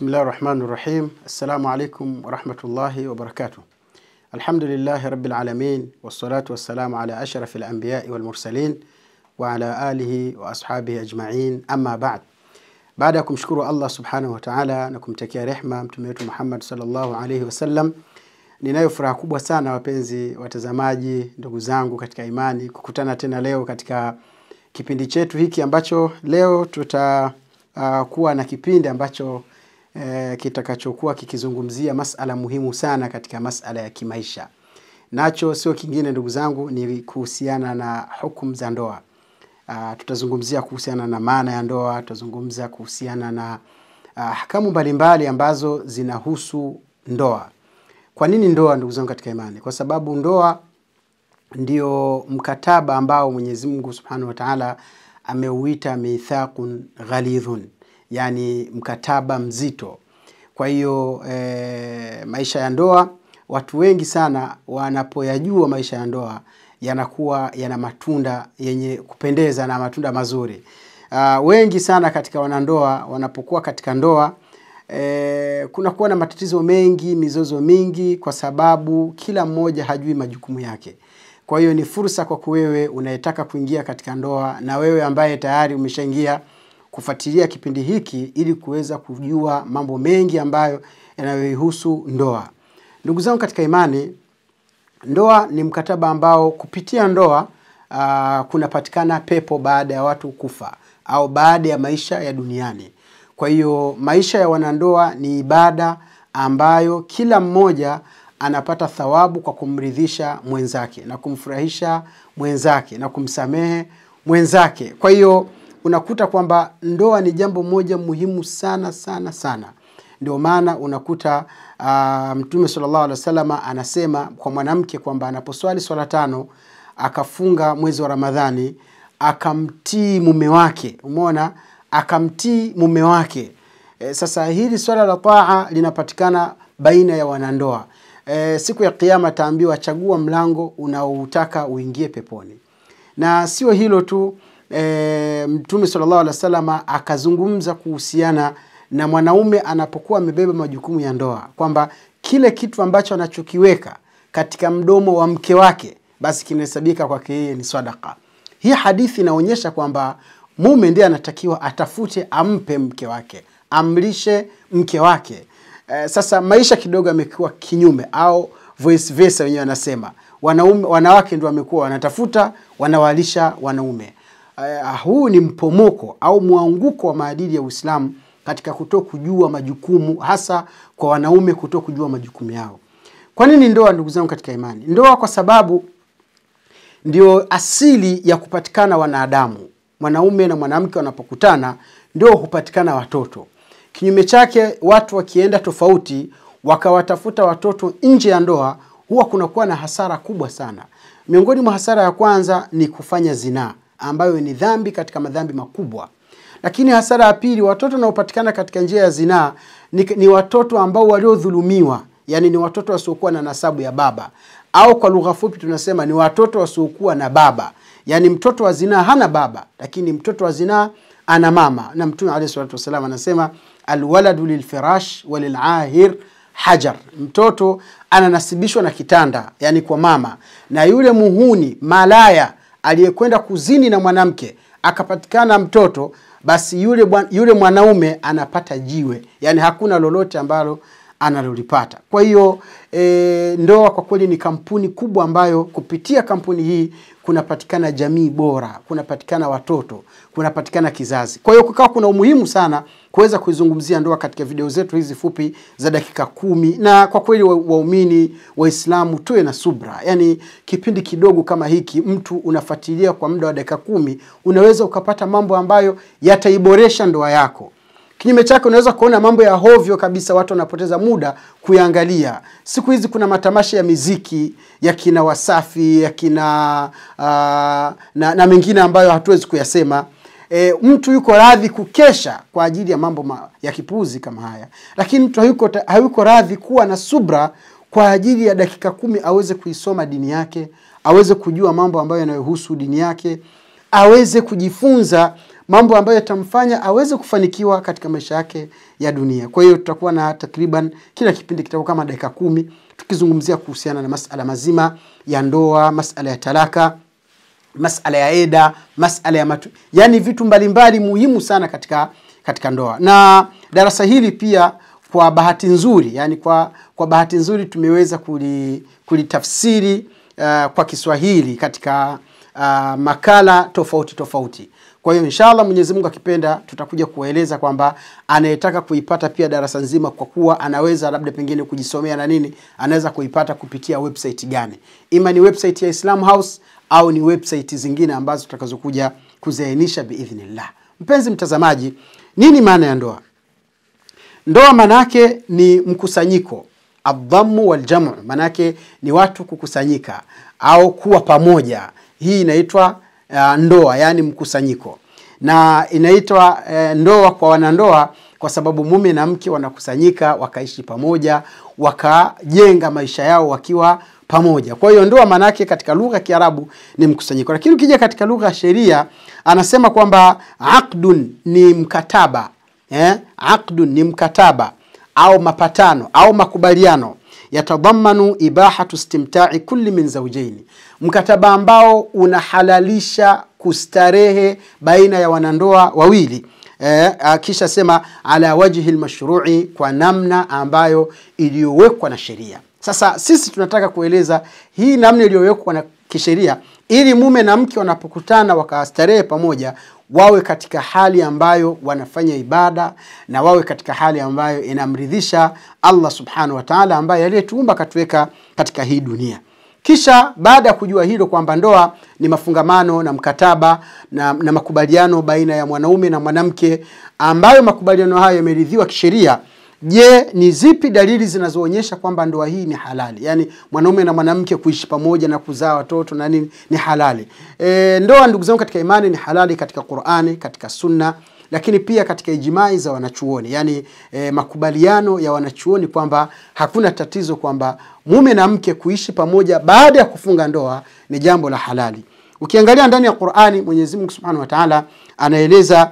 Bismillah rahmani rahim. Assalamu alaikum warahmatullahi wabarakatuh. Alhamdulillahi rabbil alamin wassalatu wassalamu ala ashrafi alambiyai walmursalin wa ala alihi wa ashabihi ajmain, amma ba'd. Baada ya kumshukuru Allah subhanahu wataala na kumtakia rehma mtume wetu Muhammad sallallahu alaihi wasallam, ninayo furaha kubwa sana wapenzi watazamaji, ndugu zangu katika imani, kukutana tena leo katika kipindi chetu hiki ambacho leo tutakuwa uh, na kipindi ambacho e, kitakachokuwa kikizungumzia masala muhimu sana katika masala ya kimaisha. Nacho sio kingine ndugu zangu, ni kuhusiana na hukumu za ndoa. Uh, tutazungumzia kuhusiana na maana ya ndoa, tutazungumza kuhusiana na ahkamu uh, mbalimbali ambazo zinahusu ndoa. Kwa nini ndoa, ndugu zangu katika imani? Kwa sababu ndoa ndio mkataba ambao Mwenyezi Mungu Subhanahu wa Ta'ala ameuita mithaqun ghalidhun yani mkataba mzito. Kwa hiyo e, maisha ya ndoa, watu wengi sana wanapoyajua maisha ya ndoa yanakuwa yana matunda yenye kupendeza na matunda mazuri. Uh, wengi sana katika wanandoa wanapokuwa katika ndoa e, kunakuwa na matatizo mengi, mizozo mingi, kwa sababu kila mmoja hajui majukumu yake. Kwa hiyo ni fursa kwa wewe unayetaka kuingia katika ndoa na wewe ambaye tayari umeshaingia kufuatilia kipindi hiki ili kuweza kujua mambo mengi ambayo yanayoihusu ndoa. Ndugu zangu katika imani, ndoa ni mkataba ambao kupitia ndoa uh, kunapatikana pepo baada ya watu kufa au baada ya maisha ya duniani. Kwa hiyo maisha ya wanandoa ni ibada ambayo kila mmoja anapata thawabu kwa kumridhisha mwenzake na kumfurahisha mwenzake na kumsamehe mwenzake. Kwa hiyo unakuta kwamba ndoa ni jambo moja muhimu sana sana sana. Ndio maana unakuta uh, Mtume sallallahu alaihi wasallam anasema kwa mwanamke kwamba anaposwali swala tano akafunga mwezi wa Ramadhani akamtii mume wake, umeona, akamtii mume wake. E, sasa hili swala la taa linapatikana baina ya wanandoa. E, siku ya Kiyama taambiwa, chagua mlango unaoutaka uingie peponi. Na sio hilo tu, e, Mtume sallallahu alaihi wasallam akazungumza kuhusiana na mwanaume anapokuwa amebeba majukumu ya ndoa kwamba kile kitu ambacho anachokiweka katika mdomo wa mke wake basi kinahesabika kwake yeye ni sadaka. Hii hadithi inaonyesha kwamba mume ndiye anatakiwa atafute ampe mke wake, amlishe mke wake. E, sasa maisha kidogo amekuwa kinyume au voice versa, wenyewe wanasema wanaume, wanawake ndio wamekuwa wanatafuta wanawalisha wanaume uh, huu ni mpomoko au mwanguko wa maadili ya Uislamu katika kuto kujua majukumu, hasa kwa wanaume kuto kujua majukumu yao. Kwa nini ndoa, ndugu zangu katika imani? Ndoa kwa sababu ndio asili ya kupatikana wanadamu. Mwanaume na mwanamke wanapokutana ndio hupatikana watoto. Kinyume chake, watu wakienda tofauti wakawatafuta watoto nje ya ndoa, huwa kunakuwa na hasara kubwa sana. Miongoni mwa hasara ya kwanza ni kufanya zinaa ambayo ni dhambi katika madhambi makubwa. Lakini hasara ya pili, watoto wanaopatikana katika njia ya zinaa ni, ni watoto ambao waliodhulumiwa, yani ni watoto wasiokuwa na nasabu ya baba, au kwa lugha fupi tunasema ni watoto wasiokuwa na baba, yani mtoto wa zinaa hana baba, lakini mtoto wa zinaa ana mama. Na Mtume alayhi salatu wasallam anasema alwaladu lilfirash walilahir hajar, mtoto ananasibishwa na kitanda, yani kwa mama, na yule muhuni malaya aliyekwenda kuzini na mwanamke akapatikana mtoto, basi yule, yule mwanaume anapata jiwe, yani hakuna lolote ambalo analolipata. Kwa hiyo e, ndoa kwa kweli ni kampuni kubwa ambayo kupitia kampuni hii kunapatikana jamii bora, kunapatikana watoto, kunapatikana kizazi. Kwa hiyo kukawa kuna umuhimu sana kuweza kuizungumzia ndoa katika video zetu hizi fupi za dakika kumi, na kwa kweli waumini wa Waislamu tuwe na subra. Yani kipindi kidogo kama hiki, mtu unafuatilia kwa muda wa dakika kumi, unaweza ukapata mambo ambayo yataiboresha ndoa yako. Kinyume chake unaweza kuona mambo ya hovyo kabisa, watu wanapoteza muda kuyaangalia. Siku hizi kuna matamasha ya miziki ya kina Wasafi ya kina uh, na, na mengine ambayo hatuwezi kuyasema. E, mtu yuko radhi kukesha kwa ajili ya mambo ma, ya kipuzi kama haya, lakini mtu hayuko, hayuko radhi kuwa na subra kwa ajili ya dakika kumi aweze kuisoma dini yake, aweze kujua mambo ambayo yanayohusu dini yake, aweze kujifunza mambo ambayo yatamfanya aweze kufanikiwa katika maisha yake ya dunia. Kwa hiyo tutakuwa na takriban kila kipindi kitakuwa kama dakika kumi tukizungumzia kuhusiana na masala mazima ya ndoa, masala ya talaka, masala ya eda, masala ya matu, yaani vitu mbalimbali mbali muhimu sana katika katika ndoa. Na darasa hili pia kwa bahati nzuri, yani kwa kwa bahati nzuri tumeweza kulitafsiri kuli uh, eh, kwa Kiswahili katika uh, makala tofauti tofauti. Kwa hiyo inshallah, Mwenyezi Mungu akipenda, tutakuja kuwaeleza kwamba anayetaka kuipata pia darasa nzima, kwa kuwa anaweza labda pengine kujisomea na nini, anaweza kuipata kupitia website gani, ima ni website ya Islam House au ni website zingine ambazo tutakazokuja kuziainisha biidhnillah. Mpenzi mtazamaji, nini maana ya ndoa? Ndoa maana yake ni mkusanyiko adhamu waljamu, maana yake ni watu kukusanyika au kuwa pamoja. Hii inaitwa uh, ndoa, yani mkusanyiko, na inaitwa uh, ndoa kwa wanandoa kwa sababu mume na mke wanakusanyika wakaishi pamoja, wakajenga maisha yao wakiwa pamoja. Kwa hiyo ndoa maana katika lugha ya Kiarabu ni mkusanyiko, lakini ukija katika lugha ya sheria anasema kwamba aqdun ni mkataba eh? Aqdun ni mkataba au mapatano au makubaliano yatadhammanu ibahatu istimtai kulli min zaujaini, mkataba ambao unahalalisha kustarehe baina ya wanandoa wawili eh, kisha sema ala wajhi lmashrui, kwa namna ambayo iliyowekwa na sheria. Sasa sisi tunataka kueleza hii namna iliyowekwa na kisheria, ili mume na mke wanapokutana wakastarehe pamoja, wawe katika hali ambayo wanafanya ibada na wawe katika hali ambayo inamridhisha Allah subhanahu wa ta'ala, ambaye aliyetuumba akatuweka katika hii dunia. Kisha baada ya kujua hilo kwamba ndoa ni mafungamano na mkataba na, na makubaliano baina ya mwanaume na mwanamke ambayo makubaliano hayo yameridhiwa kisheria, Je, ni zipi dalili zinazoonyesha kwamba ndoa hii ni halali, yaani mwanaume na mwanamke kuishi pamoja na kuzaa watoto na nini ni halali? E, ndoa ndugu zangu katika imani ni halali katika Qur'ani, katika Sunna lakini pia katika ijimai za wanachuoni yani e, makubaliano ya wanachuoni kwamba hakuna tatizo kwamba mume na mke kuishi pamoja baada ya kufunga ndoa ni jambo la halali. Ukiangalia ndani ya Qur'ani, Mwenyezi Mungu Subhanahu wa Ta'ala anaeleza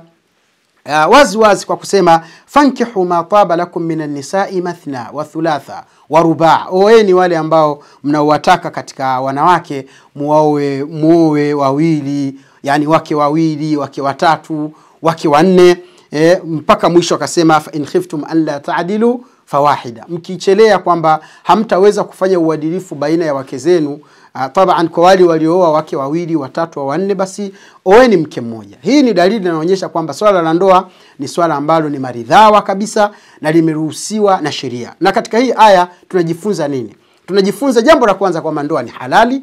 uh, wazi wazi kwa kusema fankihu ma taba lakum min annisai mathna wa thulatha wa rubaa. Oeni wale ambao mnaowataka katika wanawake, muoe muoe wawili, yani wake wawili, wake watatu, wake wanne e, mpaka mwisho akasema fa in khiftum an la taadilu fawahida, mkichelea kwamba hamtaweza kufanya uadilifu baina ya wake zenu Ah, taban, kwa wale waliooa wake wawili, watatu au wanne, basi oeni mke mmoja. Hii ni dalili inaonyesha kwamba swala la ndoa ni swala ambalo ni maridhawa kabisa na limeruhusiwa na sheria. Na katika hii aya tunajifunza nini? Tunajifunza jambo la kwanza kwamba ndoa ni halali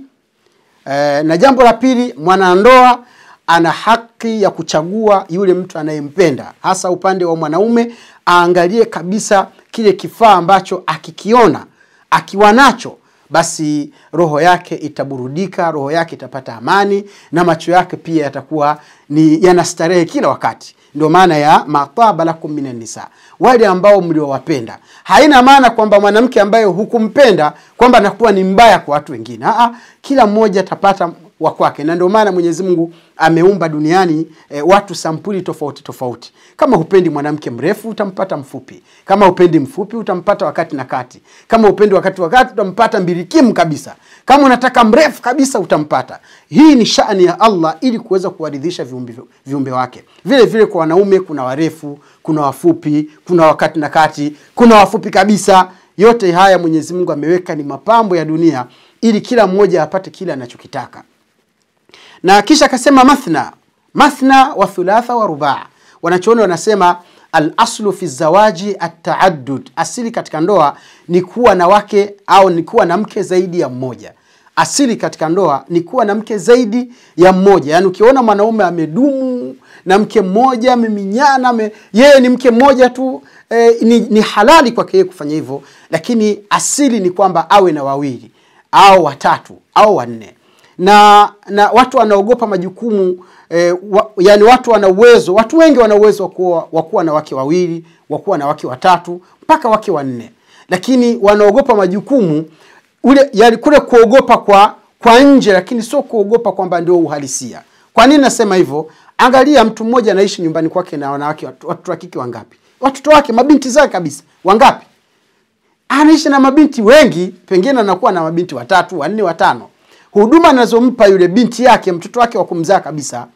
e, na jambo la pili, mwanandoa ana haki ya kuchagua yule mtu anayempenda. Hasa upande wa mwanaume, aangalie kabisa kile kifaa ambacho akikiona akiwa nacho basi roho yake itaburudika roho yake itapata amani na macho yake pia yatakuwa ni yanastarehe kila wakati ndio maana ya mataba lakum minan nisa wale ambao mliowapenda haina maana kwamba mwanamke ambaye hukumpenda kwamba anakuwa ni mbaya kwa watu wengine Aa, kila mmoja atapata wa kwake, na ndio maana Mwenyezi Mungu ameumba duniani e, watu sampuli tofauti tofauti. Kama hupendi mwanamke mrefu utampata mfupi, kama upendi mfupi utampata wakati na kati, kama upendi wakati wakati utampata mbirikimu kabisa, kama unataka mrefu kabisa utampata. Hii ni shani ya Allah ili kuweza kuwaridhisha viumbe, viumbe wake. Vile vile kwa wanaume kuna warefu, kuna wafupi, kuna wakati na kati, kuna wafupi kabisa. Yote haya Mwenyezi Mungu ameweka ni mapambo ya dunia ili kila mmoja apate kile anachokitaka na kisha akasema mathna mathna wa thulatha wa rubaa wanachooni wanasema alaslu fi zawaji ataadud asili katika ndoa ni kuwa na wake au ni kuwa na mke zaidi ya mmoja asili katika ndoa ni kuwa na mke zaidi ya mmoja yaani ukiona mwanaume amedumu na mke mmoja ameminyana me, yeye ni mke mmoja tu e, ni, ni halali kwake yeye kufanya hivyo lakini asili ni kwamba awe na wawili au watatu au wanne na na watu wanaogopa majukumu eh, wa, yani watu wana uwezo watu wengi wana uwezo wa kuwa na wake wawili wa kuwa na wake watatu mpaka wake wanne lakini wanaogopa majukumu ule yani kule kuogopa kwa kwa nje lakini sio kuogopa kwamba ndio uhalisia kwa nini nasema hivyo angalia mtu mmoja anaishi nyumbani kwake na wanawake watoto wa kike wangapi watoto wake mabinti zake kabisa wangapi anaishi na mabinti wengi pengine anakuwa na mabinti watatu wanne watano huduma anazompa yule binti yake mtoto wake wa kumzaa kabisa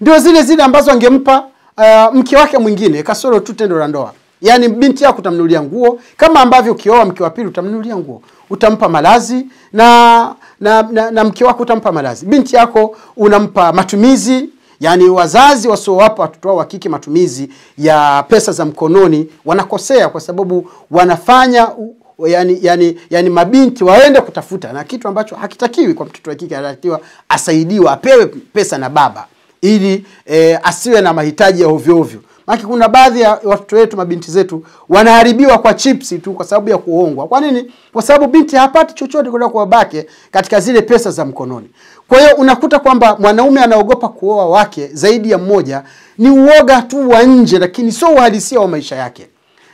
ndio zile zile ambazo angempa uh, mke wake mwingine kasoro tu tendo la ndoa yaani binti yako utamnunulia nguo kama ambavyo ukioa mke wa pili utamnunulia nguo utampa malazi na na, na, na mke wako utampa malazi binti yako unampa matumizi yaani wazazi wasiowapa watoto wao wa matumizi ya pesa za mkononi wanakosea kwa sababu wanafanya yani, yani, yani mabinti waende kutafuta, na kitu ambacho hakitakiwi kwa mtoto wa kike. Anatakiwa asaidiwe, apewe pesa na baba ili e, asiwe na mahitaji ya ovyo ovyo. kuna baadhi ya watoto wetu mabinti zetu wanaharibiwa kwa chipsi tu kwa sababu ya kuongwa. Kwa nini? Kwa sababu binti hapati chochote kutoka kwa babake katika zile pesa za mkononi. Kwa hiyo unakuta kwamba mwanaume anaogopa kuoa wake zaidi ya mmoja, ni uoga tu wa nje, lakini sio uhalisia wa maisha yake.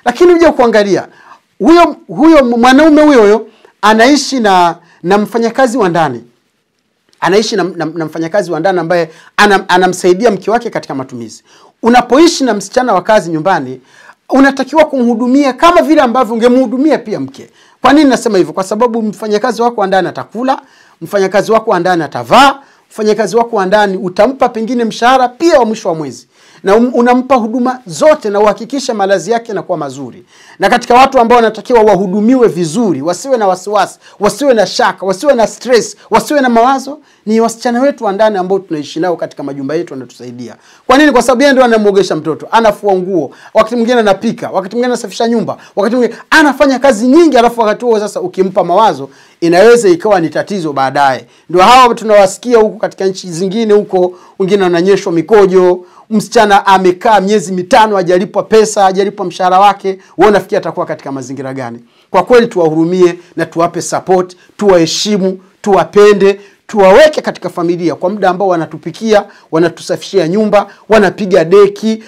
Lakini uje kuangalia huyo huyo mwanaume huyo huyo anaishi na na mfanyakazi wa ndani anaishi na, na, na mfanyakazi wa ndani ambaye anam, anamsaidia mke wake katika matumizi unapoishi na msichana wa kazi nyumbani unatakiwa kumhudumia kama vile ambavyo ungemhudumia pia mke kwa nini nasema hivyo kwa sababu mfanyakazi wako wa ndani atakula mfanyakazi wako wa ndani atavaa mfanyakazi wako wa ndani utampa pengine mshahara pia wa mwisho wa mwezi na um, unampa huduma zote na uhakikisha malazi yake yanakuwa mazuri. Na katika watu ambao wanatakiwa wahudumiwe vizuri, wasiwe na wasiwasi, wasiwe na shaka, wasiwe na stress, wasiwe na mawazo ni wasichana wetu wa ndani ambao tunaishi nao katika majumba yetu wanatusaidia. Kwa nini? Kwa sababu yeye ndio anamwogesha mtoto, anafua nguo, wakati mwingine anapika, wakati mwingine anasafisha nyumba, wakati mwingine anafanya kazi nyingi, alafu wakati huo sasa ukimpa mawazo inaweza ikawa ni tatizo baadaye. Ndio hawa tunawasikia huku katika nchi zingine huko, wengine wananyeshwa mikojo, msichana amekaa miezi mitano hajalipwa pesa, hajalipwa mshahara wake, wewe unafikiri atakuwa katika mazingira gani? Kwa kweli tuwahurumie na tuwape support, tuwaheshimu tuwapende, tuwaweke katika familia kwa muda ambao wanatupikia, wanatusafishia nyumba, wanapiga deki,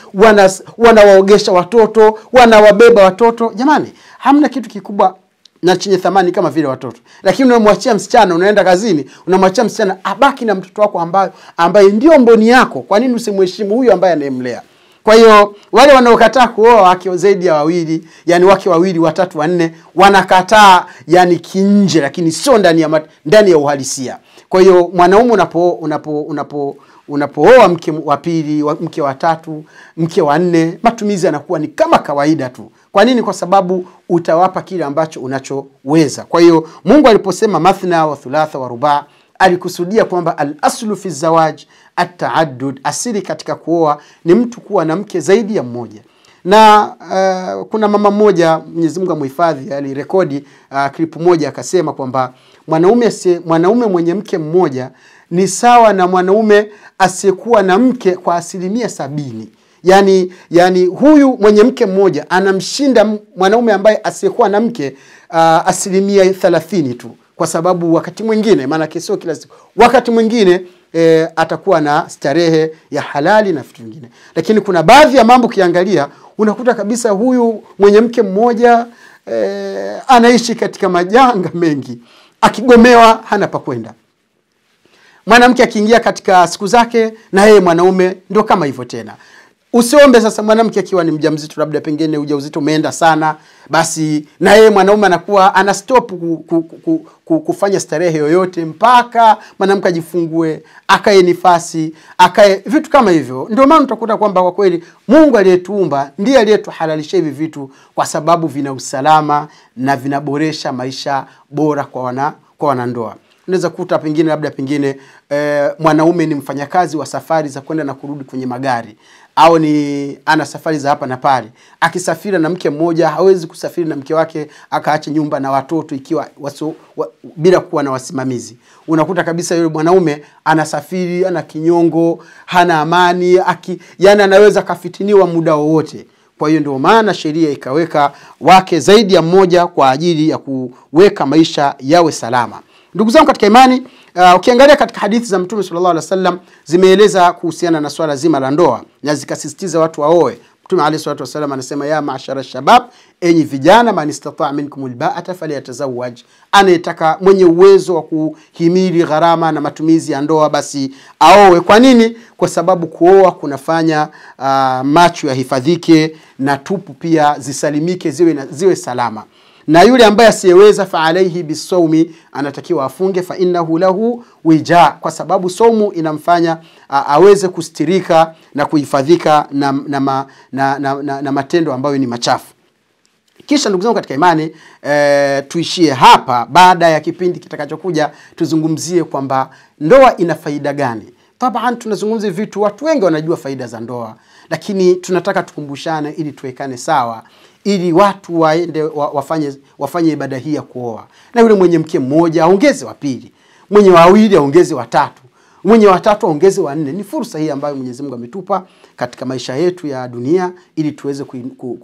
wanawaogesha wana watoto, wanawabeba watoto. Jamani, hamna kitu kikubwa na chenye thamani kama vile watoto. Lakini unamwachia msichana, unaenda kazini, unamwachia msichana abaki na mtoto wako ambayo, ambaye ndio mboni yako. Kwa nini usimheshimu huyo ambaye anayemlea? Kwa hiyo wale wanaokataa kuoa wake zaidi ya wawili, yani wake wawili, watatu, wanne, wanakataa yani kinje, lakini sio ndani ya ndani ya uhalisia. Kwa hiyo mwanaume unapo unapo unapo unapooa mke wa pili, mke wa tatu, mke wa nne, matumizi yanakuwa ni kama kawaida tu. Kwa nini? Kwa sababu utawapa kile ambacho unachoweza. Kwa hiyo Mungu aliposema mathna wa thulatha wa rubaa alikusudia kwamba alaslu fi zawaj ataadud asili katika kuoa ni mtu kuwa na mke zaidi ya mmoja. Na uh, kuna mama mmoja Mwenyezi Mungu amhifadhi, alirekodi uh, klipu moja akasema kwamba mwanaume se, mwanaume mwenye mke mmoja ni sawa na mwanaume asiyekuwa na mke kwa asilimia sabini. Yani, yani huyu mwenye mke mmoja anamshinda mwanaume ambaye asiyekuwa na mke uh, asilimia thelathini tu, kwa sababu wakati mwingine, maanake sio kila siku, wakati mwingine e, atakuwa na starehe ya halali na vitu vingine. Lakini kuna baadhi ya mambo ukiangalia, unakuta kabisa huyu mwenye mke mmoja e, anaishi katika majanga mengi, akigomewa hana pa kwenda. Mwanamke akiingia katika siku zake, na yeye mwanaume ndio kama hivyo tena. Usiombe sasa mwanamke akiwa ni mjamzito, labda pengine ujauzito umeenda sana, basi na yeye mwanaume anakuwa ana stop ku, ku, ku, ku, kufanya starehe yoyote mpaka mwanamke ajifungue, akae nifasi, akae vitu kama hivyo. Ndio maana utakuta kwamba kwa kweli Mungu aliyetuumba ndiye aliyetuhalalisha hivi vitu, kwa sababu vina usalama na vinaboresha maisha bora kwa wana kwa wanandoa unaweza kuta pengine labda pengine e, mwanaume ni mfanyakazi wa safari za kwenda na kurudi kwenye magari au ni ana safari za hapa na pale. Akisafiri na mke mmoja, hawezi kusafiri na mke wake akaacha nyumba na watoto ikiwa waso, wa, bila kuwa na wasimamizi. Unakuta kabisa yule mwanaume anasafiri, ana kinyongo, hana amani, aki, yani anaweza akafitiniwa muda wowote. Kwa hiyo ndio maana sheria ikaweka wake zaidi ya mmoja kwa ajili ya kuweka maisha yawe salama. Ndugu zangu katika imani, Uh, ukiangalia katika hadithi za Mtume sallallahu alaihi wasallam zimeeleza kuhusiana na swala zima la ndoa na zikasisitiza watu waoe. Mtume alayhi salatu wasallam anasema, ya maashara shabab, enyi vijana, man istata minkum albaata falyatazawaj, anayetaka mwenye uwezo wa kuhimili gharama na matumizi ya ndoa basi aoe. Kwa nini? Kwa sababu kuoa kunafanya uh, macho yahifadhike na tupu pia zisalimike, ziwe, na, ziwe salama na yule ambaye asiyeweza fa alaihi bisaumi, anatakiwa afunge, fa innahu lahu wija, kwa sababu somu inamfanya a, aweze kustirika na kuhifadhika na, na, na, na, na, na, na matendo ambayo ni machafu. Kisha ndugu zangu katika imani e, tuishie hapa. Baada ya kipindi kitakachokuja, tuzungumzie kwamba ndoa ina faida gani. Taban tunazungumza vitu watu wengi wanajua faida za ndoa, lakini tunataka tukumbushane ili tuwekane sawa ili watu waende wa, wafanye, wafanye ibada hii ya kuoa, na yule mwenye mke mmoja aongeze wa pili, mwenye wawili aongeze watatu, mwenye watatu aongeze wanne. Ni fursa hii ambayo Mwenyezi Mungu ametupa katika maisha yetu ya dunia ili tuweze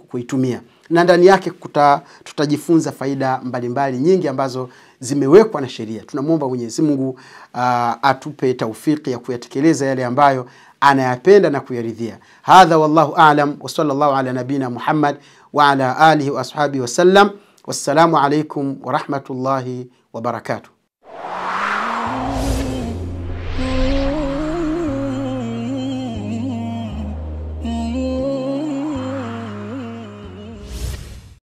kuitumia, na ndani yake kuta, tutajifunza faida mbalimbali mbali nyingi ambazo zimewekwa na sheria. Tunamwomba Mwenyezi Mungu uh, atupe taufiki ya kuyatekeleza yale ambayo anayapenda na kuyaridhia. Hadha wallahu aalam wa sallallahu ala nabina Muhammad وعلى آله وأصحابه وسلم والسلام عليكم ورحمة الله وبركاته